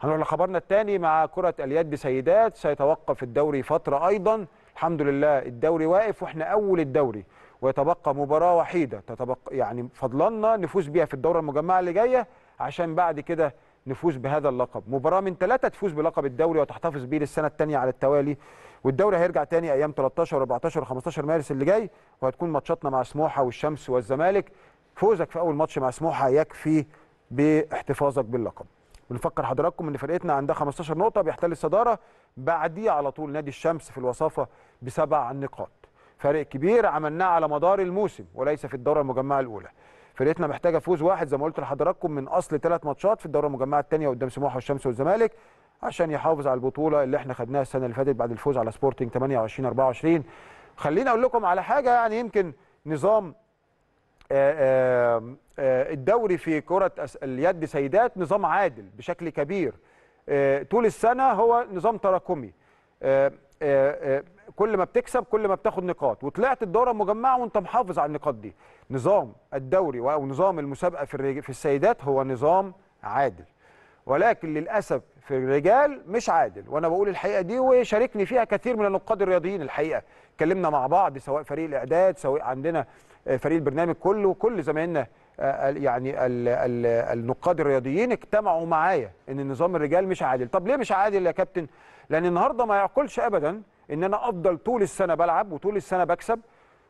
هنروح لخبرنا الثاني مع كرة اليد سيدات سيتوقف الدوري فترة أيضا الحمد لله الدوري واقف واحنا أول الدوري ويتبقى مباراة وحيدة تتبقى يعني فضلنا نفوز بيها في الدورة المجمعة اللي جاية عشان بعد كده نفوز بهذا اللقب مباراة من ثلاثة تفوز بلقب الدوري وتحتفظ بيه للسنة الثانية على التوالي والدوري هيرجع تاني أيام 13 و 14 و 15 مارس اللي جاي وهتكون ماتشاتنا مع سموحة والشمس والزمالك فوزك في أول ماتش مع سموحة يكفي باحتفاظك باللقب بنفكر حضراتكم ان فرقتنا عندها 15 نقطه بيحتل الصداره بعديه على طول نادي الشمس في الوصافه بسبع نقاط فرق كبير عملناه على مدار الموسم وليس في الدوره المجمعه الاولى فرقتنا محتاجه فوز واحد زي ما قلت لحضراتكم من اصل ثلاث ماتشات في الدوره المجمعه الثانيه قدام سموحه والشمس والزمالك عشان يحافظ على البطوله اللي احنا خدناها السنه اللي فاتت بعد الفوز على سبورتنج 28 24 خليني اقول لكم على حاجه يعني يمكن نظام آه، آه، الدوري في كرة اليد سيدات نظام عادل بشكل كبير آه، طول السنة هو نظام تراكمي كل ما بتكسب كل ما بتاخد نقاط وطلعت الدورة المجمعة وانت محافظ على النقاط دي نظام الدوري أو نظام المسابقة في السيدات هو نظام عادل ولكن للأسف في الرجال مش عادل وانا بقول الحقيقه دي وشاركني فيها كثير من النقاد الرياضيين الحقيقه اتكلمنا مع بعض سواء فريق الاعداد سواء عندنا فريق البرنامج كله وكل زمايلنا آه، آه، يعني الـ الـ النقاد الرياضيين اجتمعوا معايا ان نظام الرجال مش عادل طب ليه مش عادل يا كابتن لان النهارده ما يعقلش ابدا ان انا افضل طول السنه بلعب وطول السنه بكسب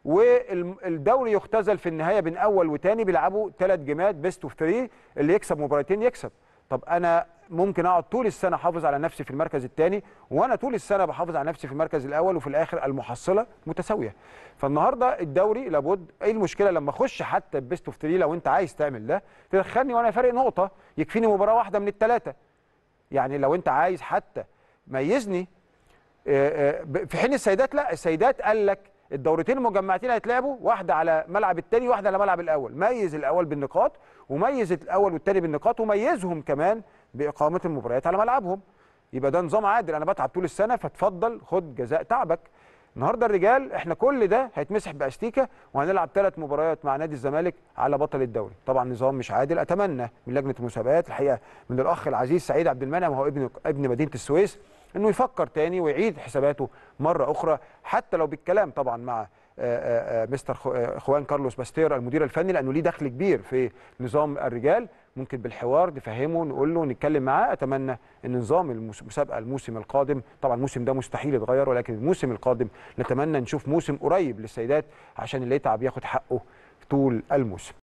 والدوري يختزل في النهايه بين اول وتاني بيلعبوا ثلاث جيمات بيست اوف 3 اللي يكسب مباراتين يكسب طب انا ممكن اقعد طول السنه احافظ على نفسي في المركز الثاني وانا طول السنه بحافظ على نفسي في المركز الاول وفي الاخر المحصله متساويه فالنهارده الدوري لابد ايه المشكله لما اخش حتى بيست اوف 3 لو انت عايز تعمل ده تدخلني وانا فارق نقطه يكفيني مباراه واحده من الثلاثه يعني لو انت عايز حتى ميزني آه، آه، في حين السيدات لا السيدات قال لك الدورتين المجمعتين هيتلعبوا واحده على ملعب الثاني واحده على ملعب الاول ميز الاول بالنقاط وميز الاول والثاني بالنقاط وميزهم كمان باقامه المباريات على ملعبهم يبقى ده نظام عادل انا بتعب طول السنه فتفضل خد جزاء تعبك النهارده الرجال احنا كل ده هيتمسح باستيكه وهنلعب ثلاث مباريات مع نادي الزمالك على بطل الدوري طبعا نظام مش عادل اتمنى من لجنه المسابقات الحقيقه من الاخ العزيز سعيد عبد المنعم وهو ابن ابن مدينه السويس انه يفكر تاني ويعيد حساباته مره اخرى حتى لو بالكلام طبعا مع آه، آه، آه، مستر خوان كارلوس باستير المدير الفني لانه ليه دخل كبير في نظام الرجال ممكن بالحوار نفهمه نقول له نتكلم معاه اتمنى ان نظام المسابقه الموسم القادم طبعا الموسم ده مستحيل يتغير ولكن الموسم القادم نتمنى نشوف موسم قريب للسيدات عشان اللي يتعب ياخد حقه طول الموسم